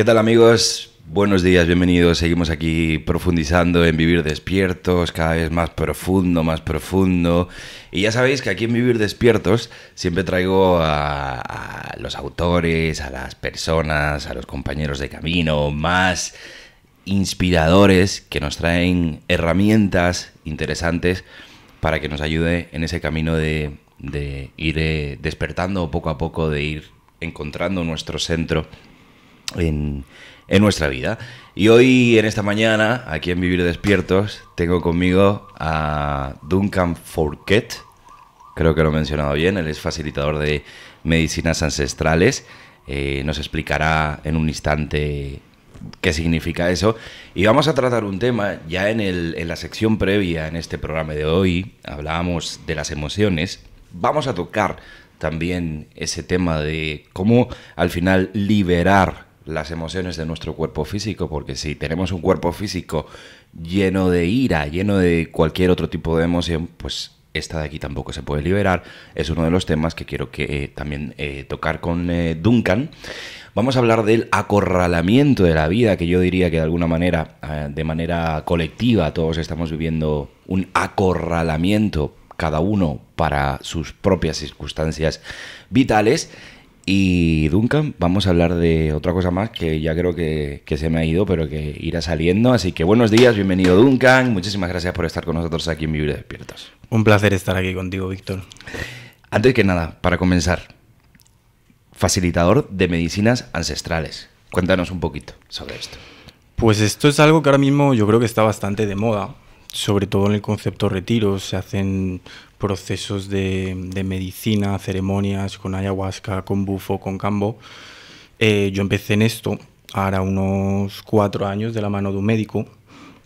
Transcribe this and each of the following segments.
¿Qué tal amigos? Buenos días, bienvenidos. Seguimos aquí profundizando en Vivir Despiertos, cada vez más profundo, más profundo. Y ya sabéis que aquí en Vivir Despiertos siempre traigo a, los autores, a las personas, a los compañeros de camino, más inspiradores que nos traen herramientas interesantes para que nos ayude en ese camino de, de ir eh, despertando poco a poco, de ir encontrando nuestro centro en, nuestra vida. Y hoy, en esta mañana, aquí en Vivir Despiertos, tengo conmigo a Duncan Forquet creo que lo he mencionado bien, él es facilitador de medicinas ancestrales, eh, nos explicará en un instante qué significa eso. Y vamos a tratar un tema, ya en la sección previa, en este programa de hoy, hablábamos de las emociones, vamos a tocar también ese tema de cómo al final liberar las emociones de nuestro cuerpo físico, porque si tenemos un cuerpo físico lleno de ira, lleno de cualquier otro tipo de emoción, pues esta de aquí tampoco se puede liberar. Es uno de los temas que quiero que eh, también eh, tocar con eh, Duncan. Vamos a hablar del acorralamiento de la vida, que yo diría que de alguna manera, de manera colectiva, todos estamos viviendo un acorralamiento, cada uno para sus propias circunstancias vitales. Y Duncan, vamos a hablar de otra cosa más que ya creo que, se me ha ido, pero que irá saliendo. Así que buenos días, bienvenido Duncan. Muchísimas gracias por estar con nosotros aquí en Vivir Despiertos. Un placer estar aquí contigo, Víctor. Antes que nada, para comenzar, facilitador de medicinas ancestrales. Cuéntanos un poquito sobre esto. Pues esto es algo que ahora mismo yo creo que está bastante de moda, sobre todo en el concepto retiro. Se hacen procesos de, de medicina, ceremonias con ayahuasca, con bufo, con cambo. Eh, yo empecé en esto ahora unos cuatro años de la mano de un médico,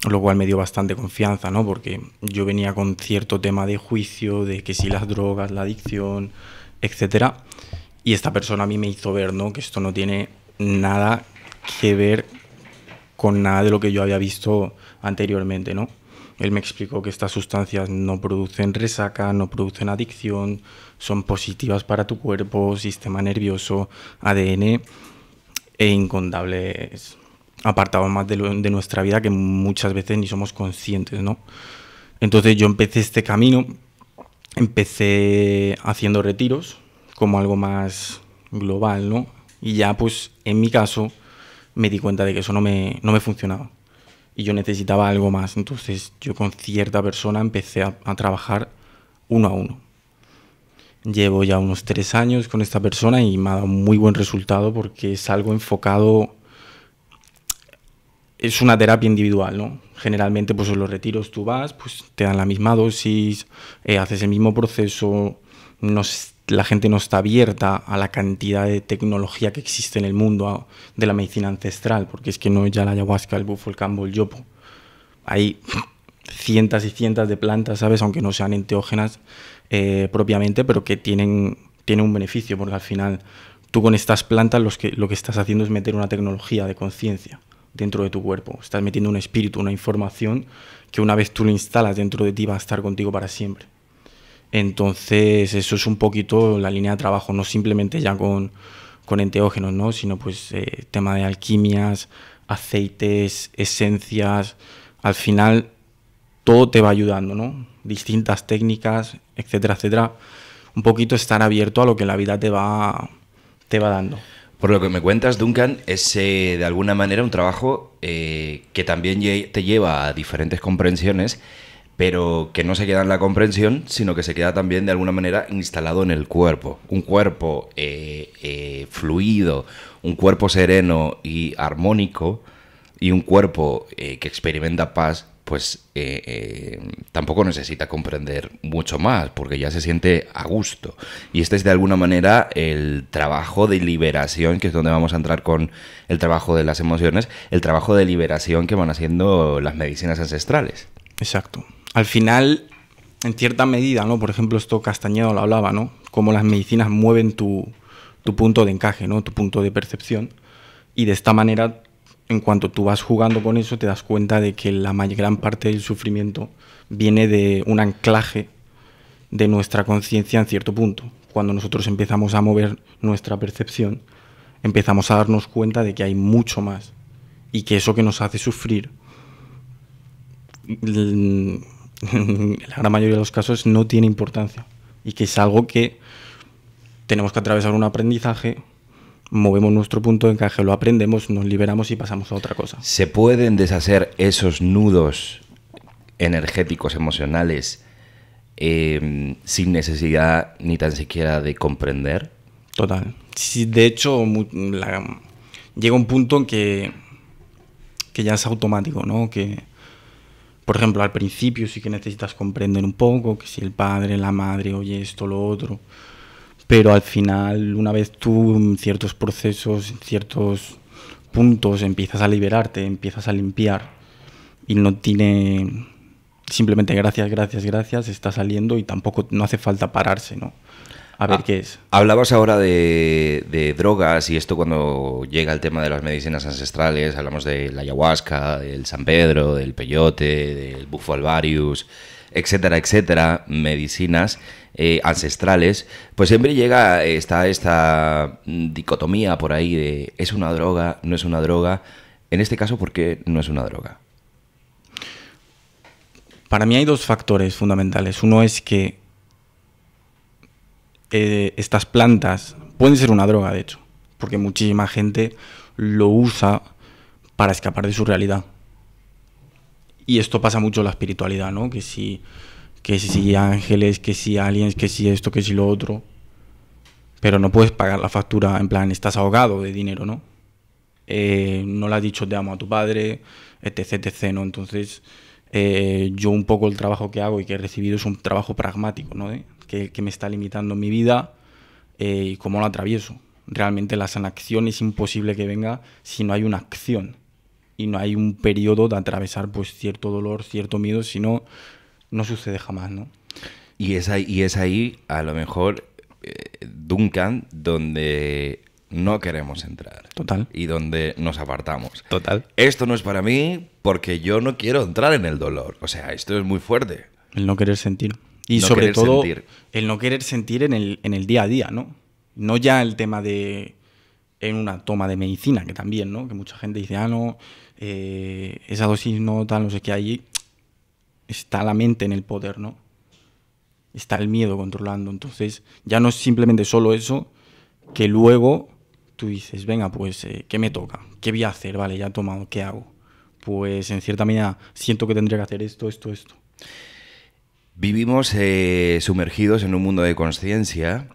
lo cual me dio bastante confianza, ¿no? Porque yo venía con cierto tema de juicio, de que si las drogas, la adicción, etcétera. Y esta persona a mí me hizo ver, ¿no? Que esto no tiene nada que ver con nada de lo que yo había visto anteriormente, ¿no? Él me explicó que estas sustancias no producen resaca, no producen adicción, son positivas para tu cuerpo, sistema nervioso, ADN e incontables apartados más de, nuestra vida que muchas veces ni somos conscientes, ¿no? Entonces yo empecé este camino, empecé haciendo retiros como algo más global, ¿no? Y ya pues en mi caso me di cuenta de que eso no me, no me funcionaba y yo necesitaba algo más. Entonces yo con cierta persona empecé a, trabajar uno a uno. Llevo ya unos tres años con esta persona y me ha dado muy buen resultado porque es algo enfocado es una terapia individual, ¿no? Generalmente, pues en los retiros tú vas, pues te dan la misma dosis, eh, haces el mismo proceso, nos la gente no está abierta a la cantidad de tecnología que existe en el mundo de la medicina ancestral, porque es que no es ya la ayahuasca, el bufo, el cambo, el yopo. Hay cientos y cientos de plantas, ¿sabes? Aunque no sean enteógenas eh, propiamente, pero que tienen, un beneficio, porque al final tú con estas plantas que, lo que estás haciendo es meter una tecnología de conciencia dentro de tu cuerpo. Estás metiendo un espíritu, una información que una vez tú lo instalas dentro de ti va a estar contigo para siempre. Entonces, eso es un poquito la línea de trabajo, no simplemente ya con, con enteógenos, ¿no? sino pues eh, tema de alquimias, aceites, esencias. Al final, todo te va ayudando, ¿no? Distintas técnicas, etcétera, etcétera. Un poquito estar abierto a lo que la vida te va, te va dando. Por lo que me cuentas, Duncan, es eh, de alguna manera un trabajo eh, que también te lleva a diferentes comprensiones pero que no se queda en la comprensión, sino que se queda también de alguna manera instalado en el cuerpo. Un cuerpo eh, eh, fluido, un cuerpo sereno y armónico, y un cuerpo eh, que experimenta paz, pues tampoco necesita comprender mucho más, porque ya se siente a gusto. Y este es de alguna manera el trabajo de liberación, que es donde vamos a entrar con el trabajo de las emociones, el trabajo de liberación que van haciendo las medicinas ancestrales. Exacto al final, en cierta medida, ¿no? Por ejemplo, esto Castañeda lo hablaba, ¿no? Cómo las medicinas mueven tu, punto de encaje, ¿no? Tu punto de percepción. Y de esta manera, en cuanto tú vas jugando con eso, te das cuenta de que la gran parte del sufrimiento viene de un anclaje de nuestra conciencia en cierto punto. Cuando nosotros empezamos a mover nuestra percepción, empezamos a darnos cuenta de que hay mucho más y que eso que nos hace sufrir mm, en la gran mayoría de los casos no tiene importancia y que es algo que tenemos que atravesar un aprendizaje, movemos nuestro punto de encaje, lo aprendemos, nos liberamos y pasamos a otra cosa. ¿Se pueden deshacer esos nudos energéticos, emocionales, em, sin necesidad ni tan siquiera de comprender? Total. de hecho, llega un punto en que, que ya es automático, ¿no? Que por ejemplo, al principio sí que necesitas comprender un poco que si el padre, la madre, oye esto, lo otro, pero al final, una vez tú en ciertos procesos, en ciertos puntos, empiezas a liberarte, empiezas a limpiar y no tiene simplemente gracias, gracias, gracias, está saliendo y tampoco no hace falta pararse, ¿no? A ver ah, qué es. Hablabas ahora de, drogas y esto cuando llega el tema de las medicinas ancestrales, hablamos de la ayahuasca, del San Pedro, del peyote, del bufo alvarius, etcétera, etcétera, medicinas eh, ancestrales, pues siempre llega eh, esta, esta dicotomía por ahí de es una droga, no es una droga. En este caso, ¿por qué no es una droga? Para mí hay dos factores fundamentales. Uno es que estas plantas pueden ser una droga, de hecho, porque muchísima gente lo usa para escapar de su realidad. Y esto pasa mucho en la espiritualidad, ¿no? Que si, que si ángeles, que si aliens, que si esto, que si lo otro. Pero no puedes pagar la factura, en plan, estás ahogado de dinero, ¿no? Eh, no le has dicho te amo a tu padre, etc, etc, ¿no? Entonces, eh, yo un poco el trabajo que hago y que he recibido es un trabajo pragmático, ¿no? que, me está limitando mi vida eh, y cómo lo atravieso. Realmente la sanación es imposible que venga si no hay una acción y no hay un periodo de atravesar pues cierto dolor, cierto miedo, si no, no sucede jamás, ¿no? Y es ahí, y es ahí a lo mejor, eh, Duncan, donde no queremos entrar. Total. Y donde nos apartamos. Total. Esto no es para mí porque yo no quiero entrar en el dolor. O sea, esto es muy fuerte. El no querer sentir. Y sobre todo el no querer sentir en el, en el día a día, ¿no? No ya el tema de en una toma de medicina, que también, ¿no? Que mucha gente dice, ah, no, eh, esa dosis no tal, no sé qué, allí está la mente en el poder, ¿no? Está el miedo controlando. Entonces, ya no es simplemente solo eso, que luego tú dices, venga, pues, eh, ¿qué me toca? ¿Qué voy a hacer? Vale, ya he tomado, ¿qué hago? Pues, en cierta medida, siento que tendría que hacer esto, esto, esto. Vivimos eh, sumergidos en un mundo de conciencia,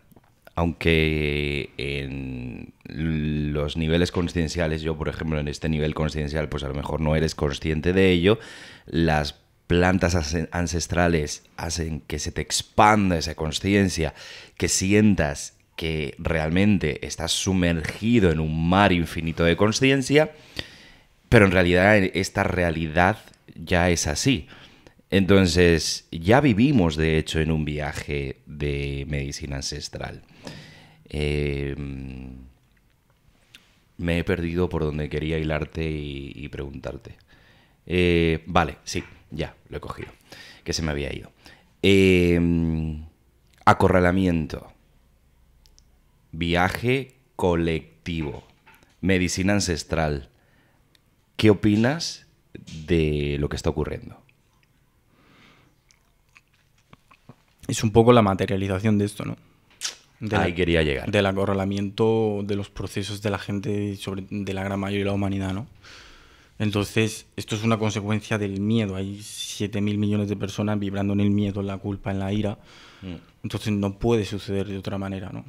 aunque en los niveles conscienciales, yo por ejemplo en este nivel conciencial, pues a lo mejor no eres consciente de ello, las plantas ancestrales hacen que se te expanda esa conciencia, que sientas que realmente estás sumergido en un mar infinito de conciencia, pero en realidad esta realidad ya es así. Entonces, ya vivimos de hecho en un viaje de medicina ancestral. Em, me he perdido por donde quería hilarte y, preguntarte. Eh, vale, sí, ya, lo he cogido, que se me había ido. Em, acorralamiento, viaje colectivo, medicina ancestral. ¿Qué opinas de lo que está ocurriendo? es un poco la materialización de esto, ¿no? De Ahí quería llegar. Del acorralamiento de los procesos de la gente, sobre, de la gran mayoría de la humanidad, ¿no? Entonces, esto es una consecuencia del miedo. Hay 7.000 millones de personas vibrando en el miedo, en la culpa, en la ira. Mm. Entonces, no puede suceder de otra manera, ¿no?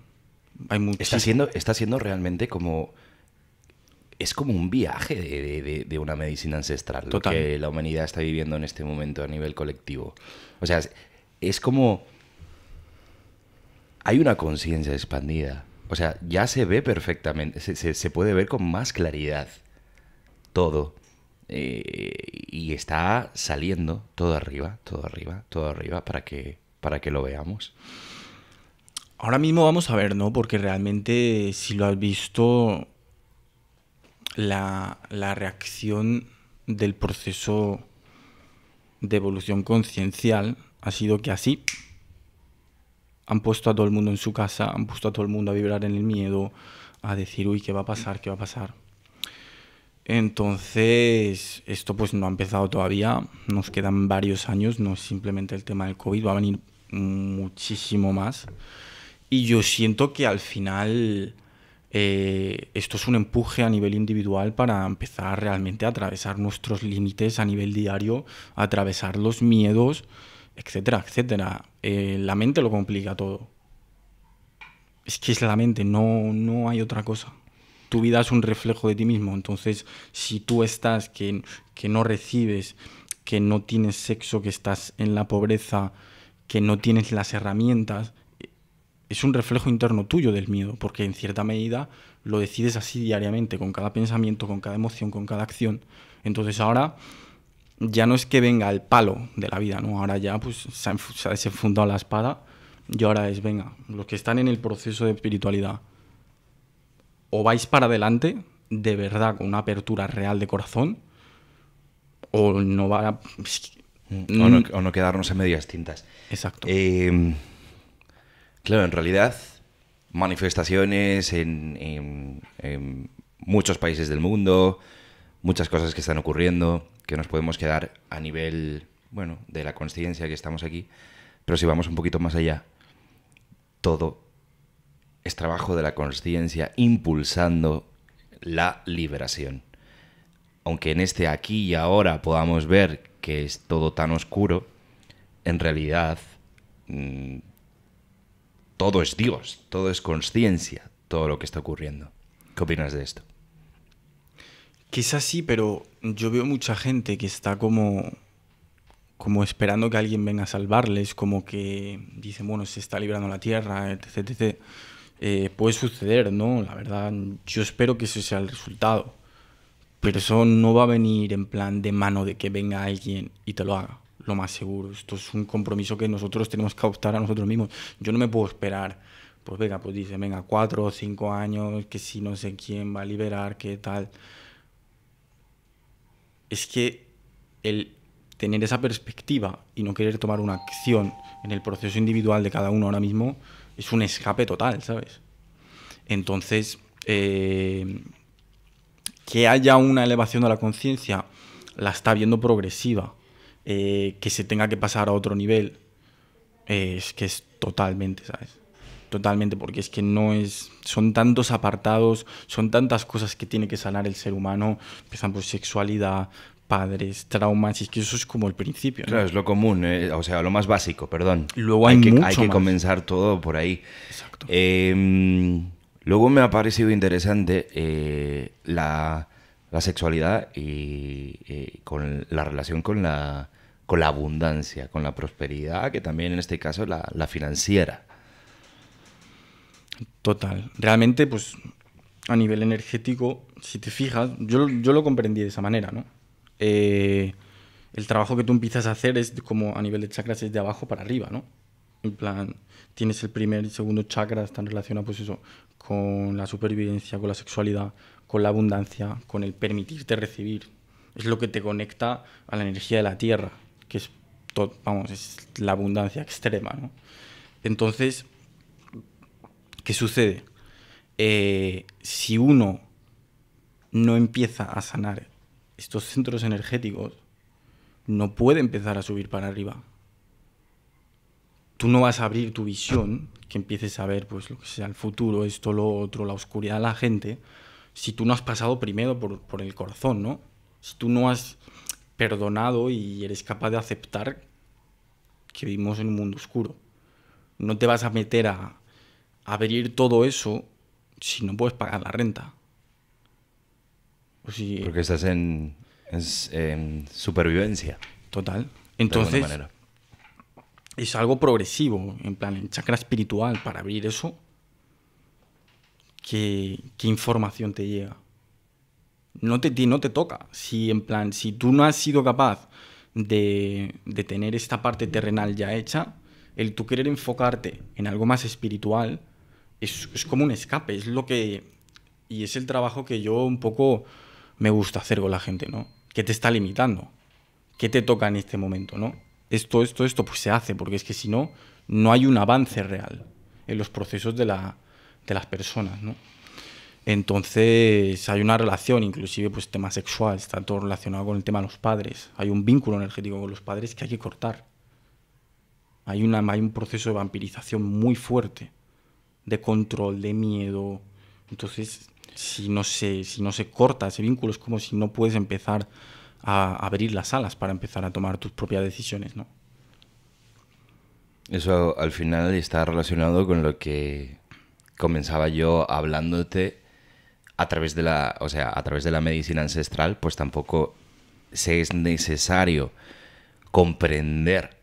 Hay está, siendo, está siendo realmente como... Es como un viaje de, una medicina ancestral lo que la humanidad está viviendo en este momento a nivel colectivo. O sea, es como... Hay una conciencia expandida. O sea, ya se ve perfectamente, se, puede ver con más claridad todo. Eh, y está saliendo todo arriba, todo arriba, todo arriba para que, para que lo veamos. Ahora mismo vamos a ver, ¿no? Porque realmente si lo has visto, la, la reacción del proceso de evolución conciencial ha sido que así han puesto a todo el mundo en su casa, han puesto a todo el mundo a vibrar en el miedo, a decir, uy, ¿qué va a pasar? ¿Qué va a pasar? Entonces, esto pues no ha empezado todavía, nos quedan varios años, no es simplemente el tema del COVID, va a venir muchísimo más. Y yo siento que al final eh, esto es un empuje a nivel individual para empezar realmente a atravesar nuestros límites a nivel diario, a atravesar los miedos etcétera, etcétera. Eh, la mente lo complica todo. Es que es la mente, no, no hay otra cosa. Tu vida es un reflejo de ti mismo, entonces si tú estás, que, que no recibes, que no tienes sexo, que estás en la pobreza, que no tienes las herramientas, eh, es un reflejo interno tuyo del miedo, porque en cierta medida lo decides así diariamente, con cada pensamiento, con cada emoción, con cada acción. Entonces ahora ya no es que venga el palo de la vida, ¿no? Ahora ya pues se ha, se la espada y ahora es, venga, los que están en el proceso de espiritualidad, o vais para adelante de verdad con una apertura real de corazón, o no va a... Pues, mm. O no, quedarnos en medias tintas. Exacto. Em, claro, en realidad, manifestaciones en muchos países del mundo, muchas cosas que están ocurriendo, que nos podemos quedar a nivel, bueno, de la conciencia que estamos aquí, pero si vamos un poquito más allá, todo es trabajo de la conciencia impulsando la liberación. Aunque en este aquí y ahora podamos ver que es todo tan oscuro, en realidad mm, todo es Dios, todo es conciencia, todo lo que está ocurriendo. ¿Qué opinas de esto? es así, pero yo veo mucha gente que está como como esperando que alguien venga a salvarles, como que dicen, bueno, se está librando la tierra, etc. Eh, puede suceder, ¿no? La verdad, yo espero que ese sea el resultado. Pero eso no va a venir en plan de mano de que venga alguien y te lo haga, lo más seguro. Esto es un compromiso que nosotros tenemos que adoptar a nosotros mismos. Yo no me puedo esperar, pues venga, pues dice, venga, cuatro o cinco años, que si no sé quién va a liberar, qué tal es que el tener esa perspectiva y no querer tomar una acción en el proceso individual de cada uno ahora mismo es un escape total, ¿sabes? Entonces, eh, que haya una elevación de la conciencia, la está viendo progresiva. Eh, que se tenga que pasar a otro nivel, eh, es que es totalmente, ¿sabes? totalmente, porque es que no es, son tantos apartados, son tantas cosas que tiene que sanar el ser humano, Empezamos por sexualidad, padres, traumas, y es que eso es como el principio. Claro, es lo común, eh, o sea, lo más básico, perdón. Luego hay, que, comenzar todo por ahí. Em, luego me ha parecido interesante eh, la, sexualidad y eh, con la relación con la, con la abundancia, con la prosperidad, que también en este caso la financiera. Total. Realmente, pues, a nivel energético, si te fijas, yo, lo comprendí de esa manera, ¿no? Eh, el trabajo que tú empiezas a hacer es como a nivel de chakras es de abajo para arriba, ¿no? En plan, tienes el primer y segundo chakra, están relacionados, pues eso, con la supervivencia, con la sexualidad, con la abundancia, con el permitirte recibir. Es lo que te conecta a la energía de la tierra, que es, vamos, es la abundancia extrema, ¿no? Entonces, ¿Qué sucede? Eh, si uno no empieza a sanar estos centros energéticos, no puede empezar a subir para arriba. Tú no vas a abrir tu visión, que empieces a ver pues lo que sea el futuro, esto, lo otro, la oscuridad de la gente, si tú no has pasado primero por, por el corazón, ¿no? Si tú no has perdonado y eres capaz de aceptar que vivimos en un mundo oscuro. No te vas a meter a, abrir todo eso si no puedes pagar la renta. Porque estás en, en, supervivencia. Total. Entonces, de es algo progresivo, en plan, en chakra espiritual, para abrir eso, ¿qué, qué información te llega? No te, no te toca. Si, en plan, si tú no has sido capaz de, de tener esta parte terrenal ya hecha, el tú querer enfocarte en algo más espiritual, es, como un escape, es lo que... Y es el trabajo que yo un poco me gusta hacer con la gente, ¿no? ¿Qué te está limitando? ¿Qué te toca en este momento, no? Esto, esto, esto, pues se hace, porque es que si no, no hay un avance real en los procesos de, las personas, ¿no? Entonces hay una relación, inclusive pues tema sexual, está todo relacionado con el tema de los padres. Hay un vínculo energético con los padres que hay que cortar. Hay, una, hay un proceso de vampirización muy fuerte de control, de miedo. Entonces, si no se, si no se corta ese vínculo, es como si no puedes empezar a abrir las alas para empezar a tomar tus propias decisiones, ¿no? Eso al final está relacionado con lo que comenzaba yo hablándote a través de la, o sea, a través de la medicina ancestral, pues tampoco se es necesario comprender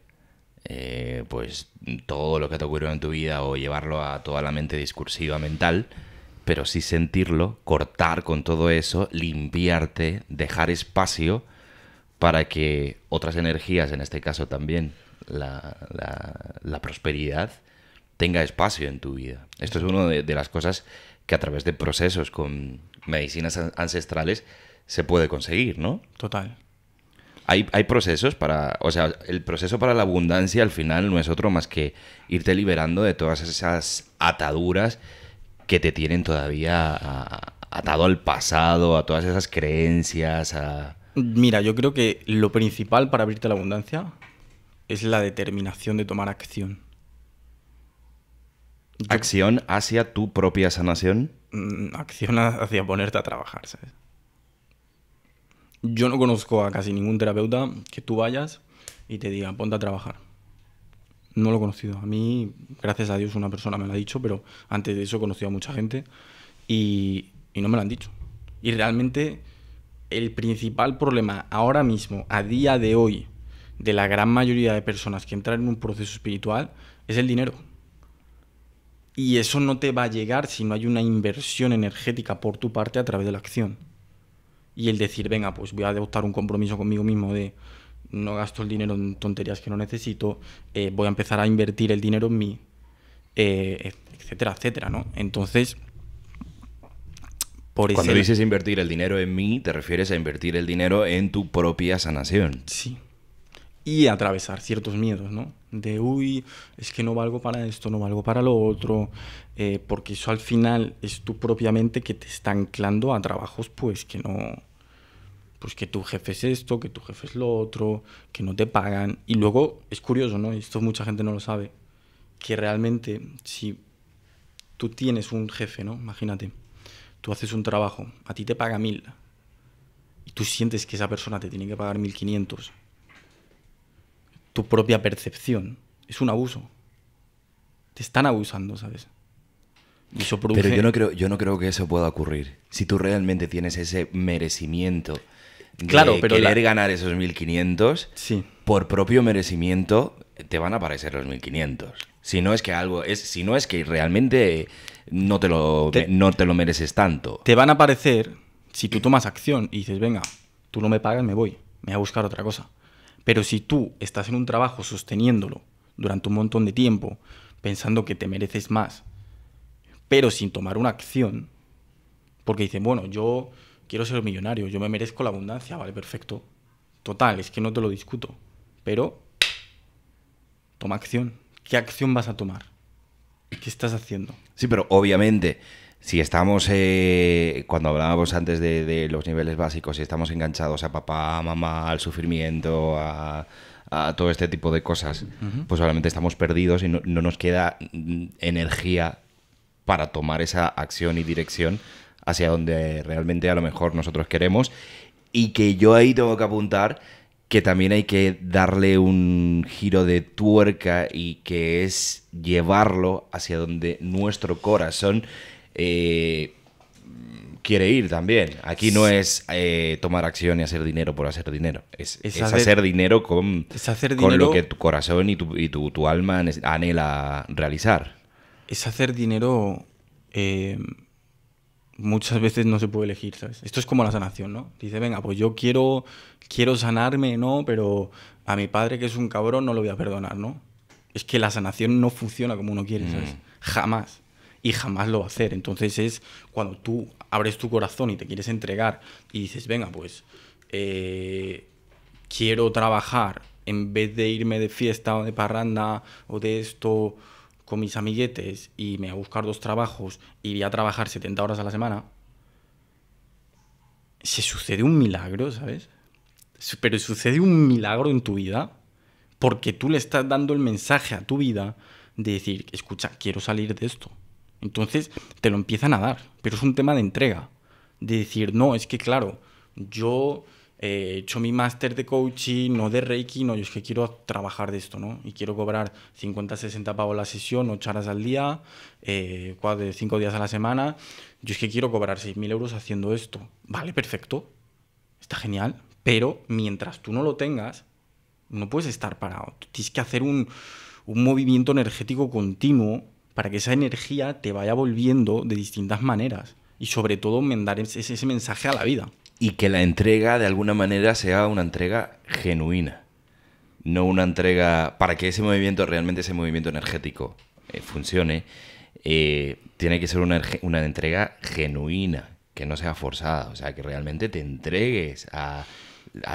eh, pues todo lo que te ocurrió en tu vida o llevarlo a toda la mente discursiva mental, pero sí sentirlo, cortar con todo eso, limpiarte, dejar espacio para que otras energías, en este caso también la, prosperidad, tenga espacio en tu vida. Esto es una de, de las cosas que a través de procesos con medicinas ancestrales se puede conseguir, ¿no? Total hay, procesos para, o sea, el proceso para la abundancia al final no es otro más que irte liberando de todas esas ataduras que te tienen todavía atado al pasado, a todas esas creencias, a... Mira, yo creo que lo principal para abrirte a la abundancia es la determinación de tomar acción. ¿Acción hacia tu propia sanación? Mm, acción hacia ponerte a trabajar, ¿sabes? yo no conozco a casi ningún terapeuta que tú vayas y te diga, ponte a trabajar. No lo he conocido. A mí, gracias a Dios, una persona me lo ha dicho, pero antes de eso he conocido a mucha gente y, y no me lo han dicho. Y realmente el principal problema ahora mismo, a día de hoy, de la gran mayoría de personas que entran en un proceso espiritual es el dinero. Y eso no te va a llegar si no hay una inversión energética por tu parte a través de la acción y el decir, venga, pues voy a adoptar un compromiso conmigo mismo de no gasto el dinero en tonterías que no necesito, eh, voy a empezar a invertir el dinero en mí, eh, etcétera, etcétera, ¿no? Entonces, por Cuando dices invertir el dinero en mí, te refieres a invertir el dinero en tu propia sanación. Sí, y atravesar ciertos miedos, ¿no? De, uy, es que no valgo para esto, no valgo para lo otro, eh, porque eso al final es tu propiamente que te está anclando a trabajos, pues que no, pues que tu jefe es esto, que tu jefe es lo otro, que no te pagan. Y luego es curioso, ¿no? Esto mucha gente no lo sabe, que realmente si tú tienes un jefe, ¿no? Imagínate, tú haces un trabajo, a ti te paga mil, y tú sientes que esa persona te tiene que pagar mil quinientos tu propia percepción. Es un abuso. Te están abusando, ¿sabes? eso produce... Pero yo no, creo, yo no creo que eso pueda ocurrir. Si tú realmente tienes ese merecimiento de claro, querer ganar esos 1500, por propio merecimiento te van a aparecer los 1500. Si no es que algo es si no es que realmente no te lo no te lo mereces tanto. Te van a aparecer si tú tomas acción y dices, "Venga, tú no me pagas, me voy, me voy a buscar otra cosa." Pero si tú estás en un trabajo sosteniéndolo durante un montón de tiempo, pensando que te mereces más, pero sin tomar una acción, porque dicen, bueno, yo quiero ser millonario, yo me merezco la abundancia, vale, perfecto. Total, es que no te lo discuto, pero toma acción. ¿Qué acción vas a tomar? ¿Qué estás haciendo? Sí, pero obviamente si estamos, eh, cuando hablábamos antes de, los niveles básicos, si estamos enganchados a papá, a mamá, al sufrimiento, a, todo este tipo de cosas, pues obviamente estamos perdidos y no, nos queda mm, energía para tomar esa acción y dirección hacia donde realmente a lo mejor nosotros queremos. Y que yo ahí tengo que apuntar que también hay que darle un giro de tuerca y que es llevarlo hacia donde nuestro corazón eh, quiere ir también. Aquí no es eh, tomar acción y hacer dinero por hacer dinero. Es, hacer, dinero con, lo que tu corazón y tu, alma anhela realizar. Es hacer dinero. Eh, muchas veces no se puede elegir, Esto es como la sanación, ¿no? Dice, venga, pues yo quiero, quiero sanarme, ¿no? Pero a mi padre, que es un cabrón, no lo voy a perdonar, ¿no? Es que la sanación no funciona como uno quiere, ¿sabes? Mm. Jamás y jamás lo va a hacer. Entonces es cuando tú abres tu corazón y te quieres entregar y dices, venga, pues eh, quiero trabajar en vez de irme de fiesta o de parranda o de esto con mis amiguetes y me voy a buscar dos trabajos y voy a trabajar 70 horas a la semana, se sucede un milagro, ¿sabes? Pero sucede un milagro en tu vida porque tú le estás dando el mensaje a tu vida de decir, escucha, quiero salir de esto. Entonces te lo empiezan a dar, pero es un tema de entrega, de decir, no, es que claro, yo eh, he hecho mi máster de coaching, no de Reiki, no, yo es que quiero trabajar de esto, ¿no? Y quiero cobrar 50, 60 pavos la sesión, 8 horas al día, eh, 5 días a la semana, yo es que quiero cobrar 6.000 euros haciendo esto. Vale, perfecto, está genial, pero mientras tú no lo tengas, no puedes estar parado, tienes que hacer un movimiento energético continuo para que esa energía te vaya volviendo de distintas maneras y sobre todo mandar ese, mensaje a la vida. Y que la entrega de alguna manera sea una entrega genuina, no una entrega para que ese movimiento, realmente ese movimiento energético eh, funcione, eh, tiene que ser una, entrega genuina, que no sea forzada, o sea, que realmente te entregues a,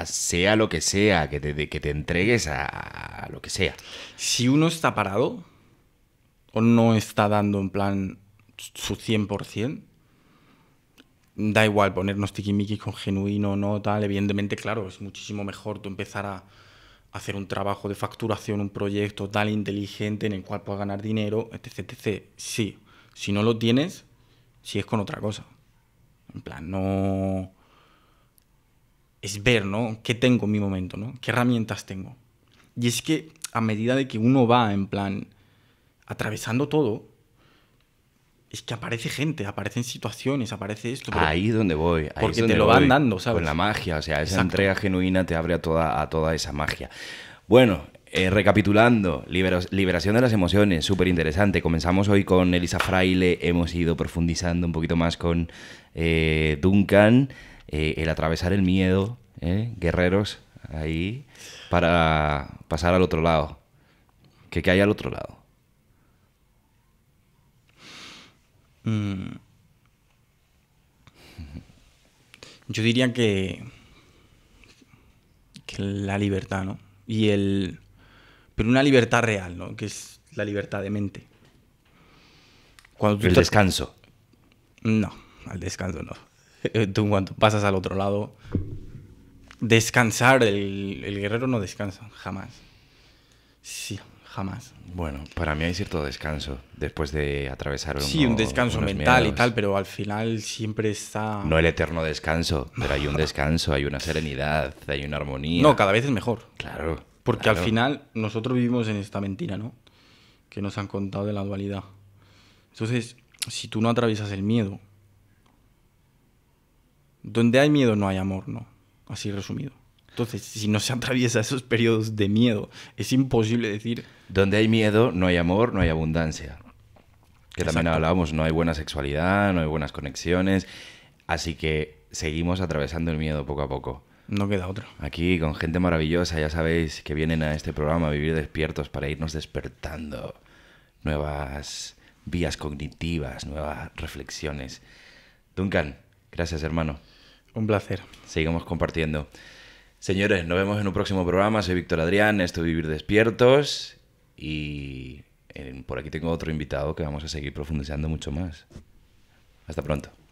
sea lo que sea, que te, que te entregues a, lo que sea. Si uno está parado, o no está dando en plan su 100%, da igual ponernos tiquimiquis con genuino o no, tal. Evidentemente, claro, es muchísimo mejor tú empezar a hacer un trabajo de facturación, un proyecto tal inteligente en el cual puedas ganar dinero, etc, Sí, si no lo tienes, si es con otra cosa. En plan, no... Es ver, ¿no? ¿Qué tengo en mi momento, ¿no? ¿Qué herramientas tengo? Y es que a medida de que uno va en plan atravesando todo, es que aparece gente, aparecen situaciones, aparece esto. Ahí es donde voy. porque te lo van dando, ¿sabes? Con la magia, o sea, esa entrega genuina te abre a toda, a toda esa magia. Bueno, eh, recapitulando, liberación de las emociones, súper interesante. Comenzamos hoy con Elisa Fraile, hemos ido profundizando un poquito más con eh, Duncan, eh, el atravesar el miedo, guerreros, ahí, para pasar al otro lado. Que qué hay al otro lado? Mm. Yo diría que, la libertad, ¿no? Y el, pero una libertad real, ¿no? Que es la libertad de mente. Cuando el descanso. No, al descanso no. Tú cuando pasas al otro lado, descansar, el, el guerrero no descansa, jamás. Sí, jamás. Bueno, para mí hay cierto descanso después de atravesar un Sí, un descanso mental y tal, pero al final siempre está... No el eterno descanso, pero hay un descanso, hay una serenidad, hay una armonía. No, cada vez es mejor. Claro. Porque al final nosotros vivimos en esta mentira, ¿no? Que nos han contado de la dualidad. Entonces, si tú no atraviesas el miedo, donde hay miedo no hay amor, ¿no? Así resumido. Entonces, si no se atraviesa esos periodos de miedo, es imposible decir donde hay miedo, no hay amor, no hay abundancia. Que también hablábamos, no hay buena sexualidad, no hay buenas conexiones. Así que seguimos atravesando el miedo poco a poco. No queda otro. Aquí con gente maravillosa, ya sabéis que vienen a este programa a vivir despiertos para irnos despertando nuevas vías cognitivas, nuevas reflexiones. Duncan, gracias hermano. Un placer. Seguimos compartiendo. Señores, nos vemos en un próximo programa. Soy Víctor Adrián, esto es Vivir Despiertos y eh, por aquí tengo otro invitado que vamos a seguir profundizando mucho más. Hasta pronto.